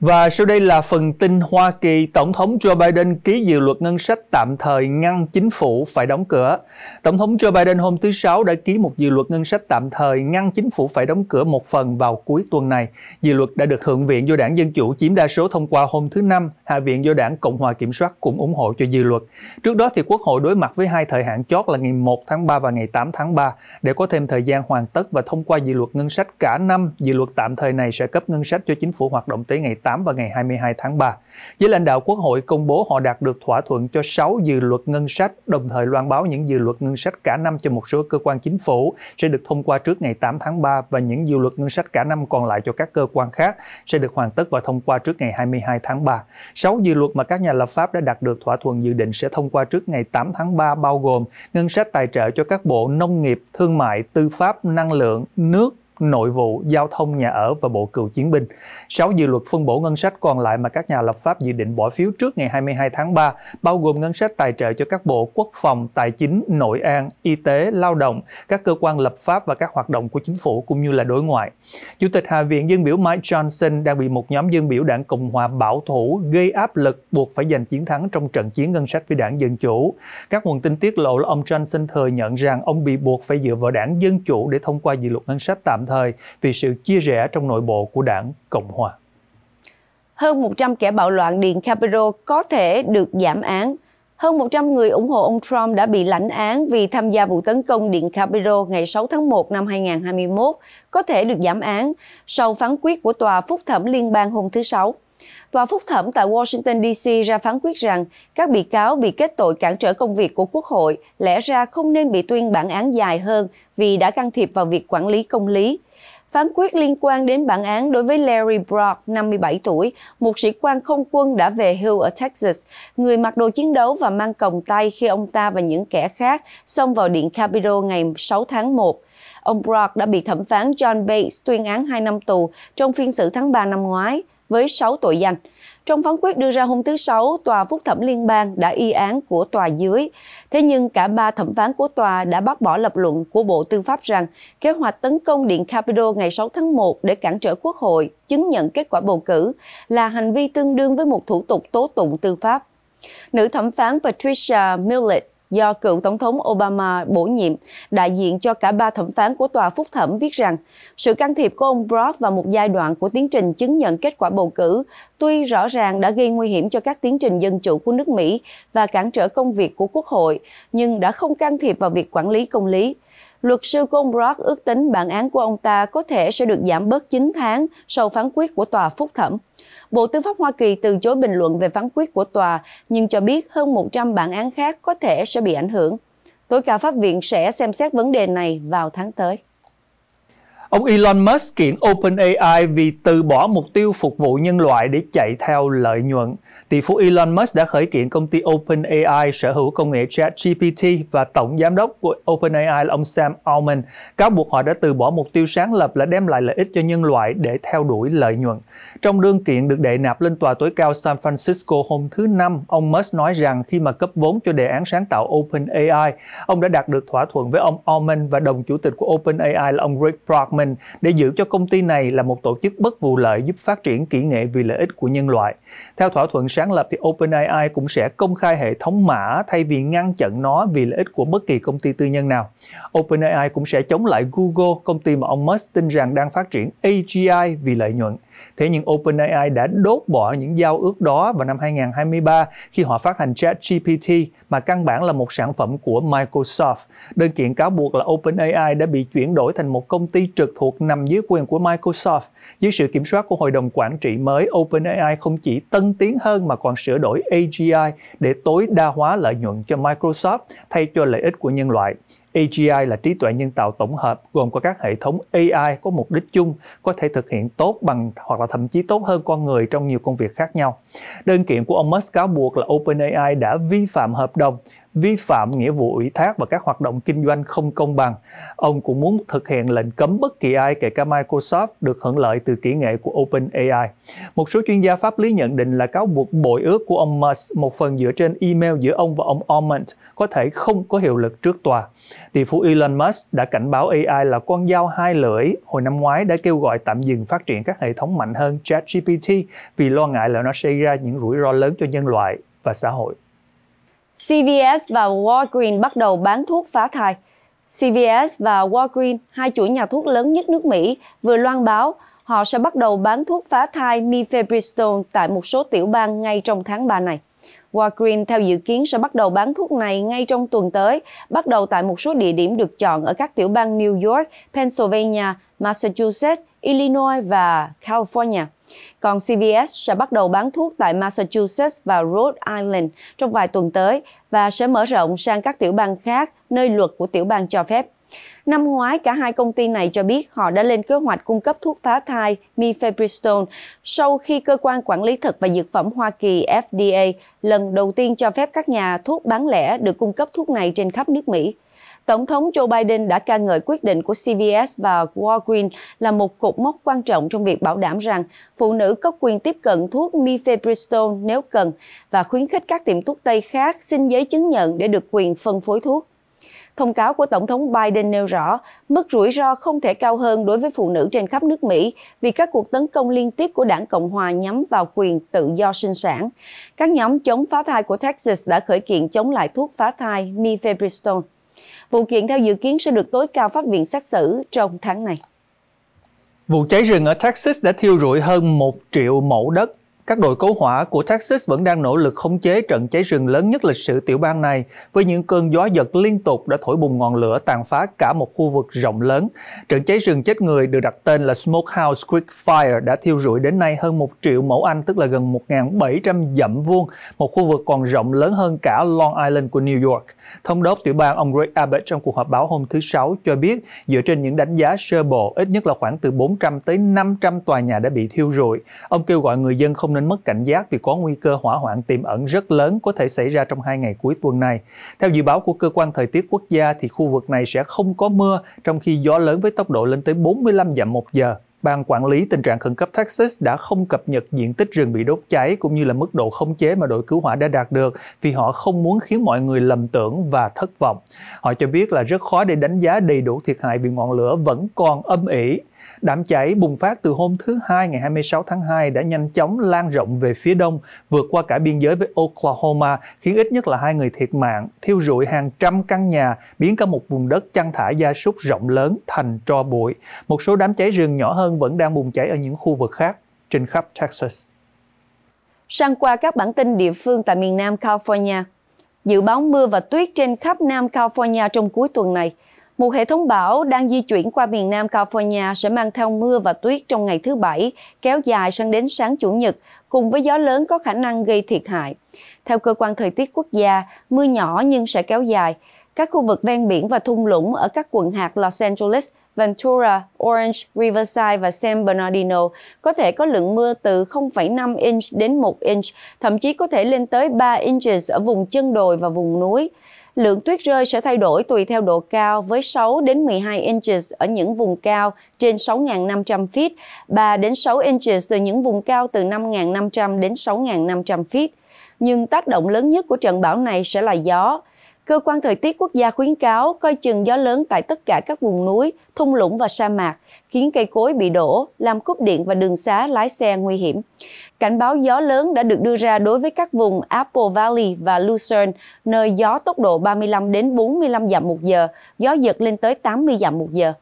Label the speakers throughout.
Speaker 1: Và sau đây là phần tin Hoa Kỳ Tổng thống Joe Biden ký dự luật ngân sách tạm thời ngăn chính phủ phải đóng cửa. Tổng thống Joe Biden hôm thứ Sáu đã ký một dự luật ngân sách tạm thời ngăn chính phủ phải đóng cửa một phần vào cuối tuần này. Dự luật đã được Thượng viện do đảng Dân Chủ chiếm đa số thông qua hôm thứ Năm, Hạ viện do đảng Cộng hòa Kiểm soát cũng ủng hộ cho dự luật. Trước đó thì Quốc hội đối mặt với hai thời hạn chót là ngày 1 tháng 3 và ngày 8 tháng 3 để có thêm thời gian hoàn tất và thông qua dự luật ngân sách cả năm. Dự luật tạm thời này sẽ cấp ngân sách cho chính phủ hoạt động tới ngày 18 và ngày 22 tháng 3. Giới lãnh đạo Quốc hội công bố họ đạt được thỏa thuận cho 6 dự luật ngân sách, đồng thời loan báo những dự luật ngân sách cả năm cho một số cơ quan chính phủ sẽ được thông qua trước ngày 8 tháng 3 và những dự luật ngân sách cả năm còn lại cho các cơ quan khác sẽ được hoàn tất và thông qua trước ngày 22 tháng 3. 6 dự luật mà các nhà lập pháp đã đạt được thỏa thuận dự định sẽ thông qua trước ngày 8 tháng 3 bao gồm ngân sách tài trợ cho các bộ nông nghiệp, thương mại, tư pháp, năng lượng, nước, nội vụ, giao thông, nhà ở và bộ cựu chiến binh. sáu dự luật phân bổ ngân sách còn lại mà các nhà lập pháp dự định bỏ phiếu trước ngày 22 tháng 3, bao gồm ngân sách tài trợ cho các bộ quốc phòng, tài chính, nội an, y tế, lao động, các cơ quan lập pháp và các hoạt động của chính phủ cũng như là đối ngoại. Chủ tịch Hạ viện dân biểu Mike Johnson đang bị một nhóm dân biểu đảng Cộng hòa bảo thủ gây áp lực buộc phải giành chiến thắng trong trận chiến ngân sách với đảng Dân Chủ. Các nguồn tin tiết lộ là ông Johnson thừa nhận rằng ông bị buộc phải dựa vào đảng Dân Chủ để thông qua dự luật ngân sách tạm tạm thời vì sự chia rẽ trong nội bộ của đảng Cộng Hòa.
Speaker 2: Hơn 100 kẻ bạo loạn Điện Capitol có thể được giảm án. Hơn 100 người ủng hộ ông Trump đã bị lãnh án vì tham gia vụ tấn công Điện Capitol ngày 6 tháng 1 năm 2021, có thể được giảm án sau phán quyết của Tòa Phúc thẩm Liên bang hôm thứ Sáu. Tòa phúc thẩm tại Washington DC ra phán quyết rằng các bị cáo bị kết tội cản trở công việc của Quốc hội lẽ ra không nên bị tuyên bản án dài hơn vì đã can thiệp vào việc quản lý công lý. Phán quyết liên quan đến bản án đối với Larry Brock, 57 tuổi, một sĩ quan không quân đã về hưu ở Texas, người mặc đồ chiến đấu và mang còng tay khi ông ta và những kẻ khác xông vào điện Capitol ngày 6 tháng 1. Ông Brock đã bị thẩm phán John Bates tuyên án 2 năm tù trong phiên xử tháng 3 năm ngoái với 6 tội danh. Trong phán quyết đưa ra hôm thứ Sáu, Tòa Phúc thẩm Liên bang đã y án của tòa dưới. Thế nhưng cả ba thẩm phán của tòa đã bác bỏ lập luận của Bộ Tư pháp rằng kế hoạch tấn công Điện Capitol ngày 6 tháng 1 để cản trở Quốc hội chứng nhận kết quả bầu cử là hành vi tương đương với một thủ tục tố tụng tư pháp. Nữ thẩm phán Patricia Millett do cựu Tổng thống Obama bổ nhiệm, đại diện cho cả ba thẩm phán của tòa phúc thẩm viết rằng sự can thiệp của ông Brock vào một giai đoạn của tiến trình chứng nhận kết quả bầu cử tuy rõ ràng đã gây nguy hiểm cho các tiến trình dân chủ của nước Mỹ và cản trở công việc của Quốc hội, nhưng đã không can thiệp vào việc quản lý công lý. Luật sư Goldberg ước tính bản án của ông ta có thể sẽ được giảm bớt 9 tháng sau phán quyết của tòa phúc thẩm. Bộ Tư pháp Hoa Kỳ từ chối bình luận về phán quyết của tòa, nhưng cho biết hơn 100 bản án khác có thể sẽ bị ảnh hưởng. Tối cao pháp viện sẽ xem xét vấn đề này vào tháng tới.
Speaker 1: Ông Elon Musk kiện OpenAI vì từ bỏ mục tiêu phục vụ nhân loại để chạy theo lợi nhuận. Tỷ phú Elon Musk đã khởi kiện công ty OpenAI sở hữu công nghệ ChatGPT và tổng giám đốc của OpenAI là ông Sam Altman cáo buộc họ đã từ bỏ mục tiêu sáng lập là đem lại lợi ích cho nhân loại để theo đuổi lợi nhuận. Trong đơn kiện được đệ nạp lên tòa tối cao San Francisco hôm thứ Năm, ông Musk nói rằng khi mà cấp vốn cho đề án sáng tạo OpenAI, ông đã đạt được thỏa thuận với ông Altman và đồng chủ tịch của OpenAI là ông Greg Brockman mình để giữ cho công ty này là một tổ chức bất vụ lợi giúp phát triển kỹ nghệ vì lợi ích của nhân loại. Theo thỏa thuận sáng lập thì OpenAI cũng sẽ công khai hệ thống mã thay vì ngăn chặn nó vì lợi ích của bất kỳ công ty tư nhân nào. OpenAI cũng sẽ chống lại Google, công ty mà ông Musk tin rằng đang phát triển AGI vì lợi nhuận. Thế nhưng OpenAI đã đốt bỏ những giao ước đó vào năm 2023 khi họ phát hành ChatGPT mà căn bản là một sản phẩm của Microsoft. Đơn kiện cáo buộc là OpenAI đã bị chuyển đổi thành một công ty trực thuộc nằm dưới quyền của Microsoft. Dưới sự kiểm soát của hội đồng quản trị mới, OpenAI không chỉ tân tiến hơn mà còn sửa đổi AGI để tối đa hóa lợi nhuận cho Microsoft thay cho lợi ích của nhân loại. AGI là trí tuệ nhân tạo tổng hợp gồm có các hệ thống AI có mục đích chung có thể thực hiện tốt bằng hoặc là thậm chí tốt hơn con người trong nhiều công việc khác nhau. Đơn kiện của ông Musk cáo buộc là OpenAI đã vi phạm hợp đồng vi phạm nghĩa vụ ủy thác và các hoạt động kinh doanh không công bằng. Ông cũng muốn thực hiện lệnh cấm bất kỳ ai kể cả Microsoft được hưởng lợi từ kỹ nghệ của OpenAI. Một số chuyên gia pháp lý nhận định là cáo buộc bội ước của ông Musk một phần dựa trên email giữa ông và ông Ormond có thể không có hiệu lực trước tòa. Tỷ phú Elon Musk đã cảnh báo AI là con dao hai lưỡi hồi năm ngoái đã kêu gọi tạm dừng phát triển các hệ thống mạnh hơn ChatGPT vì lo ngại là nó sẽ gây ra những rủi ro lớn cho nhân loại và xã hội.
Speaker 2: CVS và Walgreens bắt đầu bán thuốc phá thai. CVS và Walgreens, hai chuỗi nhà thuốc lớn nhất nước Mỹ, vừa loan báo họ sẽ bắt đầu bán thuốc phá thai mifepristone tại một số tiểu bang ngay trong tháng 3 này. Walgreens theo dự kiến sẽ bắt đầu bán thuốc này ngay trong tuần tới, bắt đầu tại một số địa điểm được chọn ở các tiểu bang New York, Pennsylvania, Massachusetts, Illinois và California. Còn CVS sẽ bắt đầu bán thuốc tại Massachusetts và Rhode Island trong vài tuần tới và sẽ mở rộng sang các tiểu bang khác nơi luật của tiểu bang cho phép. Năm ngoái, cả hai công ty này cho biết họ đã lên kế hoạch cung cấp thuốc phá thai Mifepristone sau khi cơ quan quản lý thực và dược phẩm Hoa Kỳ FDA lần đầu tiên cho phép các nhà thuốc bán lẻ được cung cấp thuốc này trên khắp nước Mỹ. Tổng thống Joe Biden đã ca ngợi quyết định của CVS và Walgreens là một cột mốc quan trọng trong việc bảo đảm rằng phụ nữ có quyền tiếp cận thuốc mifepristone nếu cần và khuyến khích các tiệm thuốc Tây khác xin giấy chứng nhận để được quyền phân phối thuốc. Thông cáo của Tổng thống Biden nêu rõ mức rủi ro không thể cao hơn đối với phụ nữ trên khắp nước Mỹ vì các cuộc tấn công liên tiếp của đảng Cộng Hòa nhắm vào quyền tự do sinh sản. Các nhóm chống phá thai của Texas đã khởi kiện chống lại thuốc phá thai mifepristone. Vụ kiện theo dự kiến sẽ được tối cao pháp viện xét xử trong tháng này.
Speaker 1: Vụ cháy rừng ở Texas đã thiêu rụi hơn 1 triệu mẫu đất các đội cứu hỏa của Texas vẫn đang nỗ lực khống chế trận cháy rừng lớn nhất lịch sử tiểu bang này với những cơn gió giật liên tục đã thổi bùng ngọn lửa tàn phá cả một khu vực rộng lớn. Trận cháy rừng chết người được đặt tên là Smokehouse Creek Fire đã thiêu rụi đến nay hơn 1 triệu mẫu Anh tức là gần 1.700 dặm vuông, một khu vực còn rộng lớn hơn cả Long Island của New York. Thông đốc tiểu bang ông Greg Abbott trong cuộc họp báo hôm thứ Sáu cho biết dựa trên những đánh giá sơ bộ ít nhất là khoảng từ 400 tới 500 tòa nhà đã bị thiêu rụi. Ông kêu gọi người dân không không nên mất cảnh giác vì có nguy cơ hỏa hoạn tiềm ẩn rất lớn có thể xảy ra trong hai ngày cuối tuần này. Theo dự báo của cơ quan thời tiết quốc gia thì khu vực này sẽ không có mưa trong khi gió lớn với tốc độ lên tới 45 dặm một giờ. Ban quản lý tình trạng khẩn cấp Texas đã không cập nhật diện tích rừng bị đốt cháy cũng như là mức độ khống chế mà đội cứu hỏa đã đạt được vì họ không muốn khiến mọi người lầm tưởng và thất vọng. Họ cho biết là rất khó để đánh giá đầy đủ thiệt hại vì ngọn lửa vẫn còn âm ỉ Đám cháy bùng phát từ hôm thứ Hai ngày 26 tháng 2 đã nhanh chóng lan rộng về phía đông, vượt qua cả biên giới với Oklahoma, khiến ít nhất là hai người thiệt mạng, thiêu rụi hàng trăm căn nhà, biến cả một vùng đất chăn thả gia súc rộng lớn thành tro bụi. Một số đám cháy rừng nhỏ hơn vẫn đang bùng cháy ở những khu vực khác trên khắp Texas.
Speaker 2: Sang qua các bản tin địa phương tại miền Nam California, dự báo mưa và tuyết trên khắp Nam California trong cuối tuần này – một hệ thống bão đang di chuyển qua miền Nam California sẽ mang theo mưa và tuyết trong ngày thứ Bảy, kéo dài sang đến sáng Chủ nhật, cùng với gió lớn có khả năng gây thiệt hại. Theo Cơ quan Thời tiết Quốc gia, mưa nhỏ nhưng sẽ kéo dài. Các khu vực ven biển và thung lũng ở các quận hạt Los Angeles, Ventura, Orange, Riverside và San Bernardino có thể có lượng mưa từ 0,5 inch đến 1 inch, thậm chí có thể lên tới 3 inches ở vùng chân đồi và vùng núi – lượng tuyết rơi sẽ thay đổi tùy theo độ cao với 6 đến 12 inches ở những vùng cao trên 6.500 feet, 3 đến 6 inches từ những vùng cao từ 5.500 đến 6.500 feet. Nhưng tác động lớn nhất của trận bão này sẽ là gió, Cơ quan thời tiết quốc gia khuyến cáo coi chừng gió lớn tại tất cả các vùng núi, thung lũng và sa mạc, khiến cây cối bị đổ, làm cúp điện và đường xá lái xe nguy hiểm. Cảnh báo gió lớn đã được đưa ra đối với các vùng Apple Valley và Luzerne, nơi gió tốc độ 35 đến 45 dặm một giờ, gió giật lên tới 80 dặm một giờ.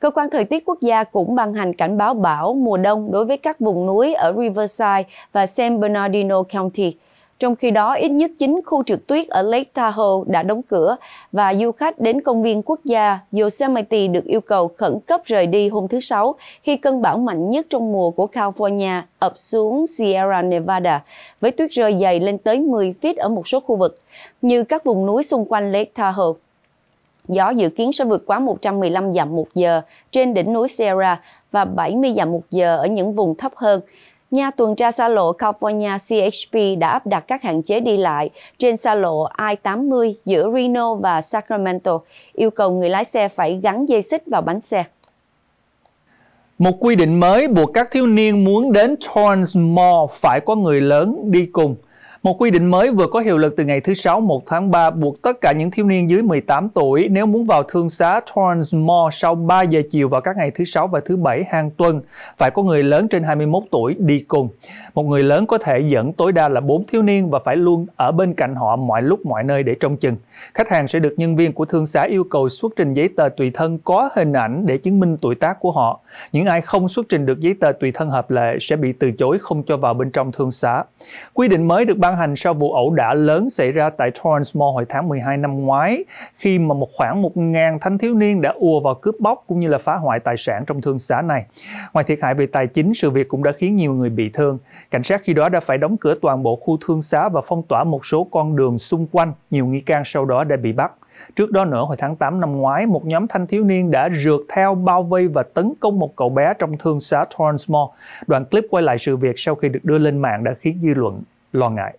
Speaker 2: Cơ quan thời tiết quốc gia cũng ban hành cảnh báo bão mùa đông đối với các vùng núi ở Riverside và San Bernardino County. Trong khi đó, ít nhất 9 khu trượt tuyết ở Lake Tahoe đã đóng cửa và du khách đến công viên quốc gia Yosemite được yêu cầu khẩn cấp rời đi hôm thứ Sáu khi cơn bão mạnh nhất trong mùa của California ập xuống Sierra Nevada với tuyết rơi dày lên tới 10 feet ở một số khu vực, như các vùng núi xung quanh Lake Tahoe. Gió dự kiến sẽ vượt quá 115 dặm một giờ trên đỉnh núi Sierra và 70 dặm một giờ ở những vùng thấp hơn. Nhà tuần tra xa lộ California CHP đã áp đặt các hạn chế đi lại trên xa lộ I-80 giữa Reno và Sacramento, yêu cầu người lái xe phải gắn dây xích vào bánh xe.
Speaker 1: Một quy định mới buộc các thiếu niên muốn đến Torrance Mall phải có người lớn đi cùng. Một quy định mới vừa có hiệu lực từ ngày thứ Sáu 1 tháng 3 buộc tất cả những thiếu niên dưới 18 tuổi nếu muốn vào thương xá Torrance Mall sau 3 giờ chiều vào các ngày thứ Sáu và thứ Bảy hàng tuần phải có người lớn trên 21 tuổi đi cùng. Một người lớn có thể dẫn tối đa là 4 thiếu niên và phải luôn ở bên cạnh họ mọi lúc mọi nơi để trông chừng. Khách hàng sẽ được nhân viên của thương xá yêu cầu xuất trình giấy tờ tùy thân có hình ảnh để chứng minh tuổi tác của họ. Những ai không xuất trình được giấy tờ tùy thân hợp lệ sẽ bị từ chối không cho vào bên trong thương xá. Quy định mới được ban ban hành sau vụ ẩu đả lớn xảy ra tại Torrance Mall hồi tháng 12 năm ngoái, khi mà một khoảng 1.000 thanh thiếu niên đã ùa vào cướp bóc cũng như là phá hoại tài sản trong thương xá này. Ngoài thiệt hại về tài chính, sự việc cũng đã khiến nhiều người bị thương. Cảnh sát khi đó đã phải đóng cửa toàn bộ khu thương xá và phong tỏa một số con đường xung quanh. Nhiều nghi can sau đó đã bị bắt. Trước đó nữa, hồi tháng 8 năm ngoái, một nhóm thanh thiếu niên đã rượt theo bao vây và tấn công một cậu bé trong thương xá Torrance Mall. Đoạn clip quay lại sự việc sau khi được đưa lên mạng đã khiến dư luận lo ngại.